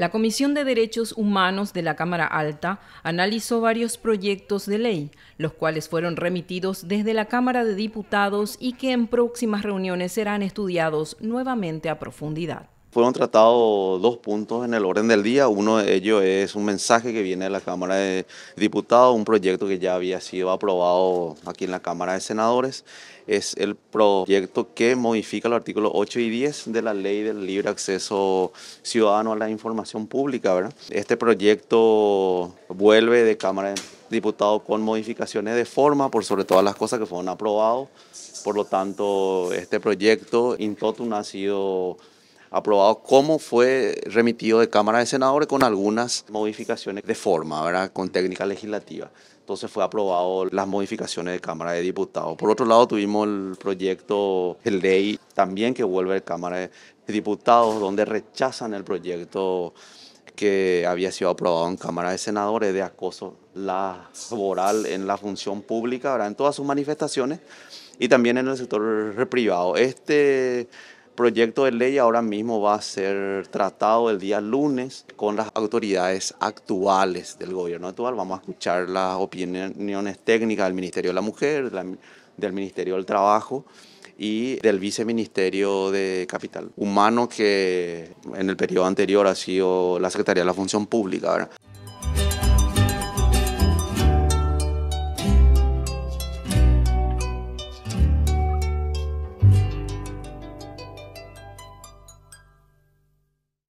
La Comisión de Derechos Humanos de la Cámara Alta analizó varios proyectos de ley, los cuales fueron remitidos desde la Cámara de Diputados y que en próximas reuniones serán estudiados nuevamente a profundidad. Fueron tratados dos puntos en el orden del día. Uno de ellos es un mensaje que viene de la Cámara de Diputados, un proyecto que ya había sido aprobado aquí en la Cámara de Senadores. Es el proyecto que modifica los artículos 8 y 10 de la Ley del Libre Acceso Ciudadano a la Información Pública. ¿verdad? Este proyecto vuelve de Cámara de Diputados con modificaciones de forma, por sobre todas las cosas que fueron aprobadas. Por lo tanto, este proyecto in totum ha sido aprobado como fue remitido de Cámara de Senadores con algunas modificaciones de forma, ¿verdad? con técnica legislativa. Entonces fue aprobado las modificaciones de Cámara de Diputados. Por otro lado, tuvimos el proyecto de ley también que vuelve a Cámara de Diputados, donde rechazan el proyecto que había sido aprobado en Cámara de Senadores de acoso laboral en la función pública, ¿verdad? en todas sus manifestaciones y también en el sector privado. Este el proyecto de ley ahora mismo va a ser tratado el día lunes con las autoridades actuales del gobierno actual. Vamos a escuchar las opiniones técnicas del Ministerio de la Mujer, del Ministerio del Trabajo y del Viceministerio de Capital Humano, que en el periodo anterior ha sido la Secretaría de la Función Pública.